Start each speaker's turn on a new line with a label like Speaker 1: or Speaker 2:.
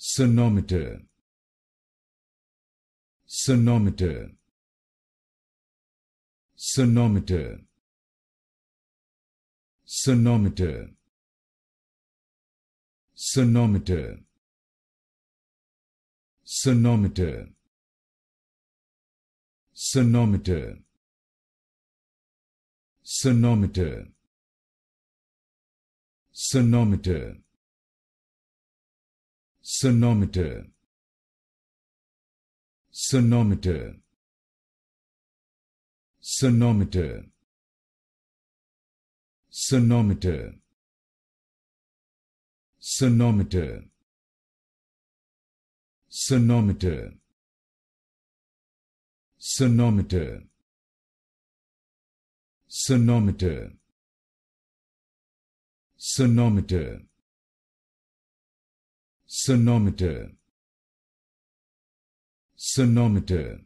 Speaker 1: sonometer sonometer sonometer sonometer sonometer sonometer sonometer sonometer sonometer sonometer sonometer sonometer sonometer sonometer sonometer sonometer sonometer sonometer sonometer sonometer